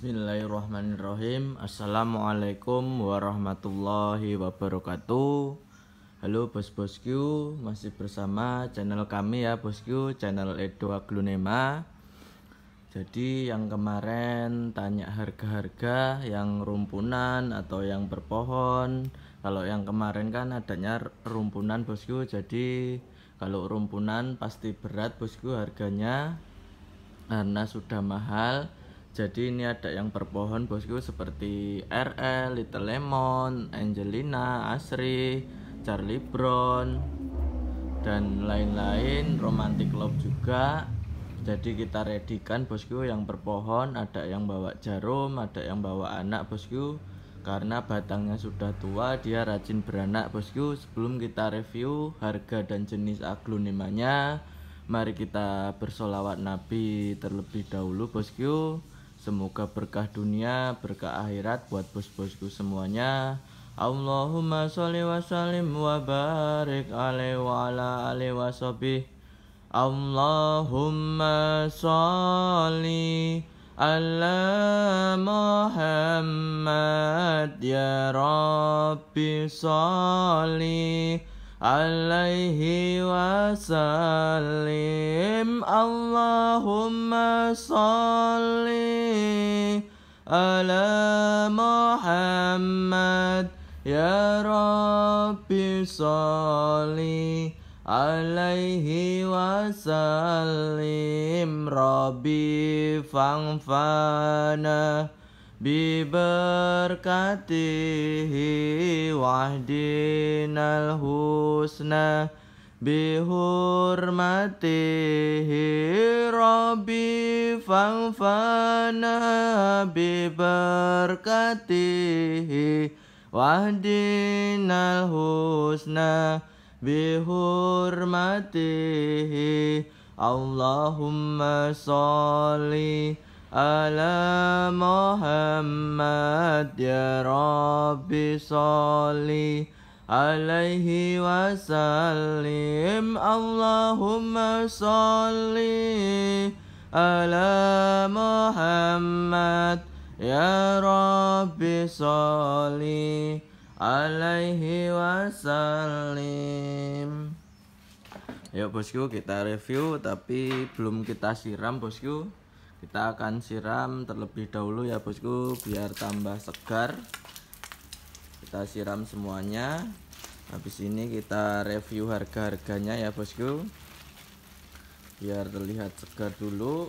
Bismillahirrahmanirrahim Assalamualaikum warahmatullahi wabarakatuh Halo Bos Bosku Masih bersama channel kami ya Bosku Channel Edo Aglonema Jadi yang kemarin tanya harga-harga Yang rumpunan atau yang berpohon Kalau yang kemarin kan adanya rumpunan Bosku Jadi kalau rumpunan pasti berat Bosku harganya karena sudah mahal jadi ini ada yang berpohon bosku seperti RL, Little Lemon, Angelina, Asri, Charlie Brown dan lain-lain romantic love juga jadi kita redikan bosku yang berpohon ada yang bawa jarum ada yang bawa anak bosku karena batangnya sudah tua dia rajin beranak bosku sebelum kita review harga dan jenis aglonimanya mari kita bersolawat nabi terlebih dahulu bosku Semoga berkah dunia, berkah akhirat buat bos-bosku semuanya. Allahumma sholli wa sallim wa barik alaihi wa ala alihi wa Allahumma sholli ala Muhammad ya Rabbi sholli عليه وسلم اللهم صل على محمد يا رب صل عليه وسلم ربي فانفعنا biberkatihi wahdinal husna bihurmatihi rabbi fangfana biberkatihi wahdinal husna bihurmatihi Allahumma sholli ala Muhammad ya Rabbi sholli alaihi wasallim Allahumma sholli ala Muhammad ya Rabbi sholli alaihi wasallim Yuk bosku kita review tapi belum kita siram bosku kita akan siram terlebih dahulu ya bosku biar tambah segar kita siram semuanya habis ini kita review harga-harganya ya bosku biar terlihat segar dulu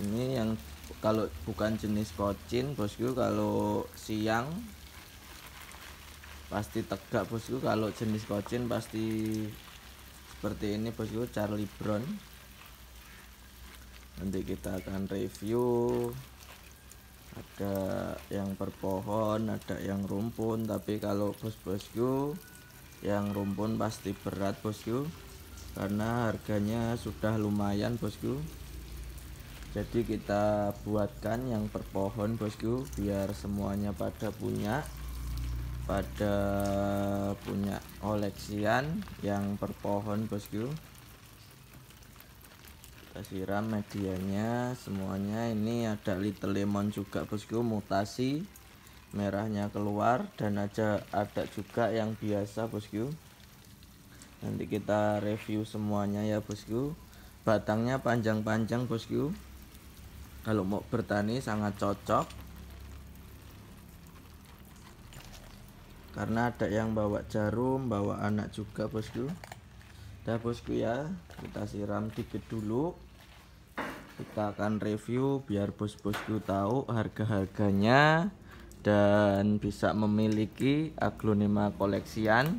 ini yang kalau bukan jenis kocin bosku kalau siang pasti tegak bosku kalau jenis kocin pasti seperti ini bosku Charlie Brown nanti kita akan review ada yang berpohon ada yang rumpun tapi kalau bos-bosku yang rumpun pasti berat bosku karena harganya sudah lumayan bosku jadi kita buatkan yang berpohon bosku biar semuanya pada punya pada punya koleksian yang berpohon bosku kita siram medianya semuanya ini ada little lemon juga bosku mutasi merahnya keluar dan aja ada juga yang biasa bosku nanti kita review semuanya ya bosku batangnya panjang-panjang bosku kalau mau bertani sangat cocok karena ada yang bawa jarum bawa anak juga bosku dah bosku ya kita siram dikit dulu kita akan review biar bos-bosku tahu harga-harganya dan bisa memiliki aglonema koleksian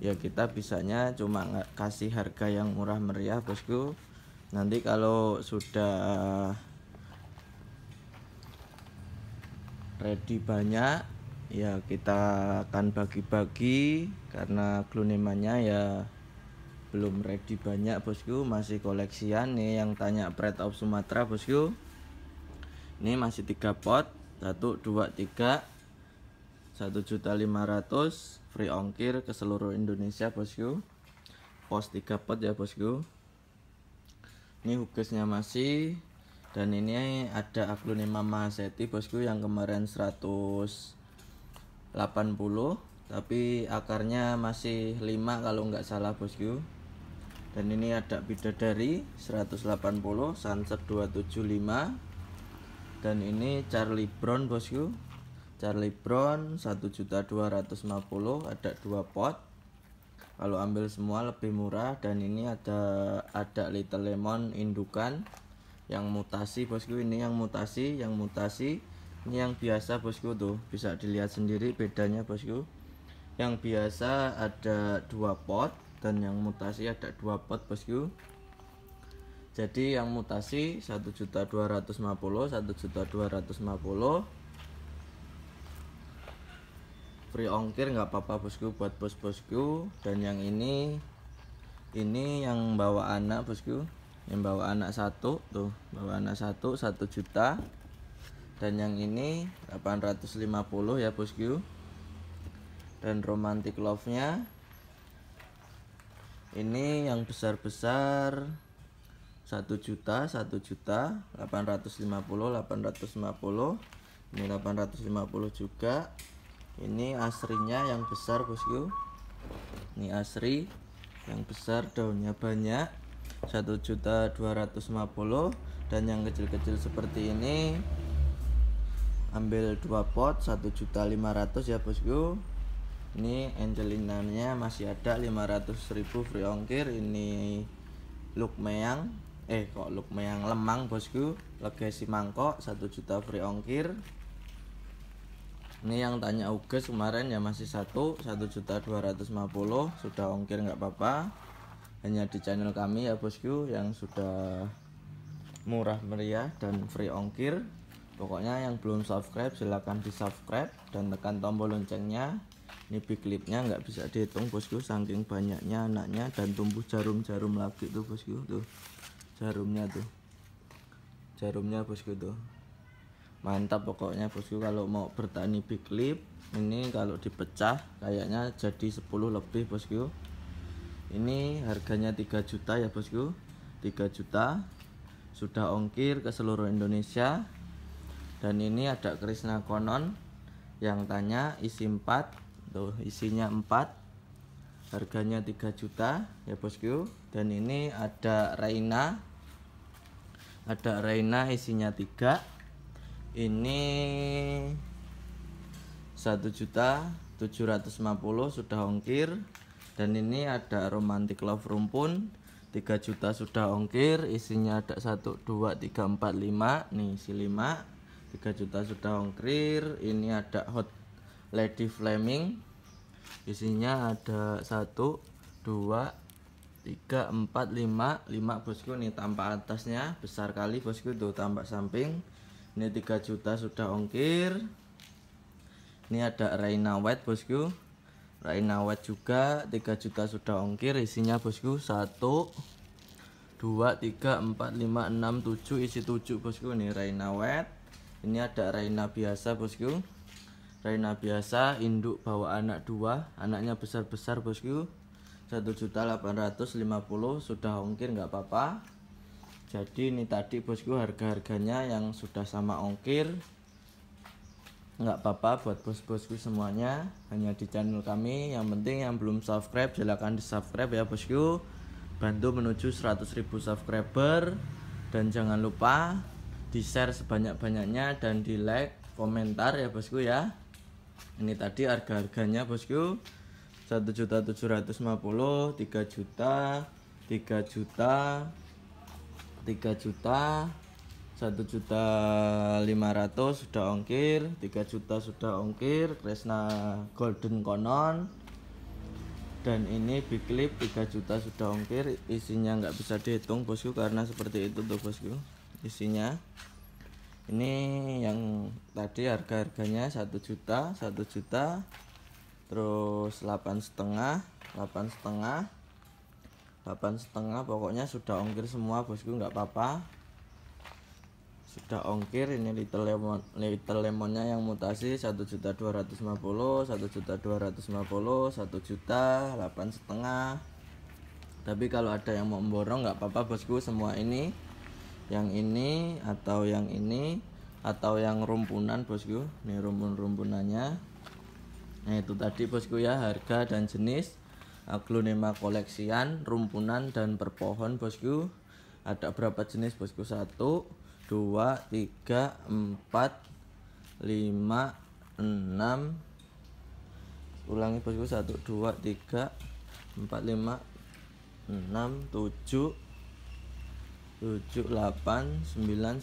ya kita bisanya cuma kasih harga yang murah meriah bosku nanti kalau sudah ready banyak ya kita akan bagi-bagi karena glonemanya ya belum ready banyak bosku masih koleksian nih yang tanya Pride of Sumatera bosku ini masih 3 pot 1 2 3 1.500 free ongkir ke seluruh Indonesia bosku pos 3 pot ya bosku ini hukusnya masih dan ini ada aglonema mahaseti bosku yang kemarin 180 tapi akarnya masih 5 kalau nggak salah bosku dan ini ada bidadari 180 sunset 275 dan ini Charlie Brown bosku Charlie Brown 1.250 ada dua pot kalau ambil semua lebih murah dan ini ada ada Little Lemon indukan yang mutasi bosku ini yang mutasi yang mutasi ini yang biasa bosku tuh bisa dilihat sendiri bedanya bosku yang biasa ada dua pot dan yang mutasi ada dua pot bosku jadi yang mutasi 1.250 1.250 free ongkir nggak apa-apa bosku buat bos-bosku dan yang ini ini yang bawa anak bosku yang bawa anak satu tuh bawa anak satu satu juta dan yang ini 850 ya bosku dan romantic love nya ini yang besar-besar 1 juta 1 juta 850 850 ini 850 juga ini asrinya yang besar bosku ini asri yang besar daunnya banyak 1 juta 250 dan yang kecil-kecil seperti ini ambil 2 pot 1 juta 500 ya bosku ini Angelinanya masih ada 500.000 free ongkir ini look meyang eh kok look meyang Lemang bosku Legasi Mangkok 1 juta free ongkir ini yang tanya Uges kemarin ya masih satu satu juta dua ratus lima puluh sudah ongkir nggak apa-apa hanya di channel kami ya bosku yang sudah murah meriah dan free ongkir pokoknya yang belum subscribe silahkan di subscribe dan tekan tombol loncengnya ini big nggak bisa dihitung bosku saking banyaknya anaknya dan tumbuh jarum-jarum lagi tuh bosku tuh jarumnya tuh jarumnya bosku tuh mantap pokoknya bosku kalau mau bertani big lip ini kalau dipecah kayaknya jadi 10 lebih bosku ini harganya 3 juta ya bosku 3 juta sudah ongkir ke seluruh Indonesia dan ini ada Krishna Konon yang tanya isi 4 tuh gitu. isinya 4 harganya 3 juta ya bosku dan ini ada Reina ada Reina isinya 3 ini 1 juta 750 sudah ongkir dan ini ada romantic love rumpun 3 juta sudah ongkir isinya ada 1 2 3 4 5 nih si 5 3 juta sudah ongkir ini ada hot Lady Fleming isinya ada 1 2 3 4 5 5 bosku nih tampak atasnya besar kali bosku tuh tampak samping ini 3 juta sudah ongkir ini ada Raina White bosku Raina White juga 3 juta sudah ongkir isinya bosku 1 2 3 4 5 6 7 isi 7 bosku nih Raina White ini ada Raina biasa bosku Raina biasa, induk bawa anak dua, anaknya besar-besar bosku. satu juta delapan ratus lima puluh sudah ongkir nggak apa-apa. Jadi ini tadi bosku harga-harganya yang sudah sama ongkir. Nggak apa-apa buat bos-bosku semuanya, hanya di channel kami. Yang penting yang belum subscribe silahkan di subscribe ya bosku. Bantu menuju 100.000 subscriber dan jangan lupa di share sebanyak-banyaknya dan di like komentar ya bosku ya ini tadi harga-harganya bosku 1 juta 750 3 juta 3 juta 3 juta 1 juta 500 sudah ongkir 3 juta sudah ongkir Kresna Golden Konon dan ini big clip 3 juta sudah ongkir isinya nggak bisa dihitung bosku karena seperti itu tuh bosku isinya ini yang tadi harga-harganya satu juta satu juta terus delapan setengah delapan setengah delapan setengah pokoknya sudah ongkir semua bosku nggak apa-apa sudah ongkir ini little lemon little lemonnya yang mutasi 1 juta dua ratus juta dua ratus juta delapan setengah tapi kalau ada yang mau memborong nggak apa-apa bosku semua ini yang ini atau yang ini atau yang rumpunan bosku ini rumpun-rumpunannya nah itu tadi bosku ya harga dan jenis aglonema koleksian rumpunan dan per bosku ada berapa jenis bosku 1 2 3 4 5 6 ulangi bosku 1 2 3 4 5 6 7 7 8 9 10 11 12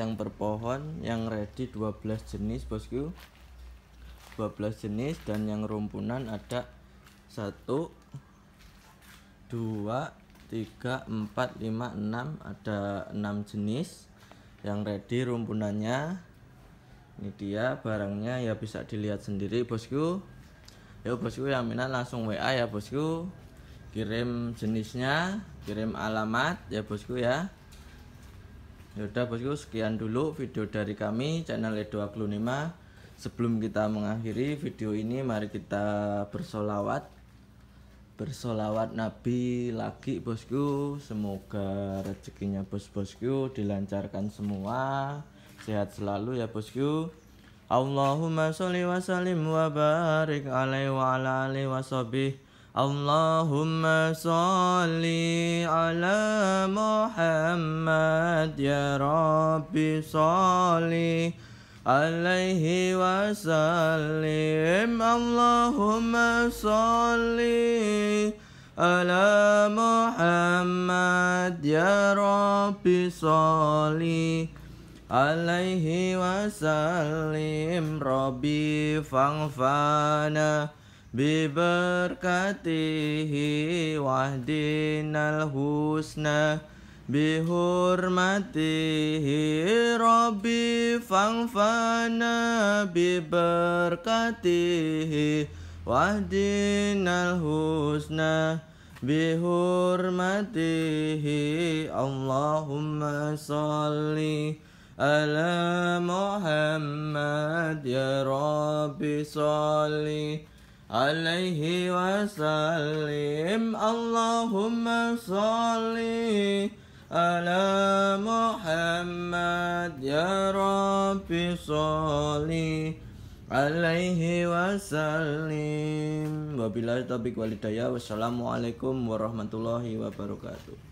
yang per pohon yang ready 12 jenis bosku 12 jenis dan yang rumpunan ada 1 2 3 4 5 6 ada 6 jenis yang ready rumpunannya ini dia barangnya ya bisa dilihat sendiri bosku ya bosku yang minat langsung WA ya bosku kirim jenisnya kirim alamat ya bosku ya yaudah bosku sekian dulu video dari kami channel Edo Aglonema sebelum kita mengakhiri video ini mari kita bersolawat bersolawat nabi lagi bosku semoga rezekinya bos-bosku dilancarkan semua sehat selalu ya bosku Allahumma sholli wa sallim wa barik alaihi wa ala alihi wa sahbihi اللهم صل على محمد يا ربي صل عليه وسلم اللهم صل على محمد يا ربي صل عليه وسلم ربي فانفعنا Biberkatihi wahdinal husna Bihurmatihi Rabbi fangfana Biberkatihi wahdinal husna Bihurmatihi Allahumma salli ala Muhammad Ya Rabbi salli عليه وسلم اللهم صل على محمد يا رب صل عليه وسلم وبالله taufiq walidaya alaikum warahmatullahi wabarakatuh